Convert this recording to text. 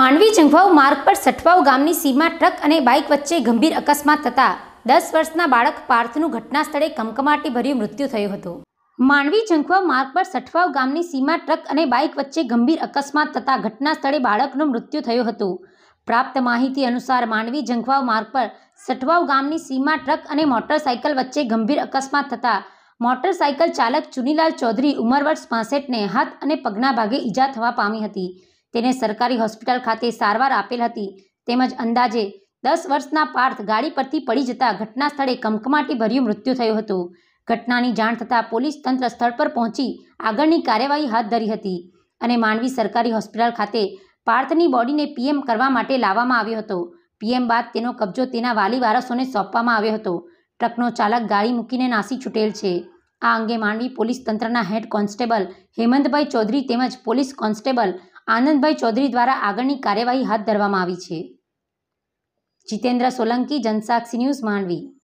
માંડવી જંઘવાવ માર્ગ પર સઠવાવ ગામની સીમા ટ્રક અને બાઇક વચ્ચે ગંભીર અકસ્માત થતાં દસ વર્ષના બાળક પાર્થનું ઘટના સ્થળે કમકમાટીભર્યું મૃત્યુ થયું હતું માંડવી જંખવા માર્ગ પર સઠવાવ ગામની સીમા ટ્રક અને બાઇક વચ્ચે ગંભીર અકસ્માત થતા ઘટના સ્થળે બાળકનું મૃત્યુ થયું હતું પ્રાપ્ત માહિતી અનુસાર માંડવી જંખવાવ માર્ગ પર સઠવાવ ગામની સીમા ટ્રક અને મોટરસાયકલ વચ્ચે ગંભીર અકસ્માત થતા મોટરસાયકલ ચાલક ચુનીલાલ ચૌધરી ઉંમર વર્ષ પાસઠને હાથ અને પગના ભાગે ઈજા થવા પામી હતી તેને સરકારી હોસ્પિટલ ખાતે સારવાર આપેલ હતી તેમજ અંદાજે દસ વર્ષના પાર્થ ગાડી પરથી પડી જતા ઘટના સ્થળે કમકમાટી ભર્યું મૃત્યુ થયું હતું ઘટનાની જાણ થતાં પોલીસ તંત્ર સ્થળ પર પહોંચી આગળની કાર્યવાહી હાથ ધરી હતી અને માંડવી સરકારી હોસ્પિટલ ખાતે પાર્થની બોડીને પીએમ કરવા માટે લાવવામાં આવ્યો હતો પીએમ બાદ તેનો કબજો તેના વાલી વારસોને સોંપવામાં આવ્યો હતો ટ્રકનો ચાલક ગાડી મૂકીને નાસી છૂટેલ છે આ અંગે માંડવી પોલીસ તંત્રના હેડ કોન્સ્ટેબલ હેમંતભાઈ ચૌધરી તેમજ પોલીસ કોન્સ્ટેબલ આનંદભાઈ ચૌધરી દ્વારા આગળની કાર્યવાહી હાથ ધરવામાં આવી છે જીતેન્દ્ર સોલંકી જનસાક્ષી ન્યૂઝ માંડવી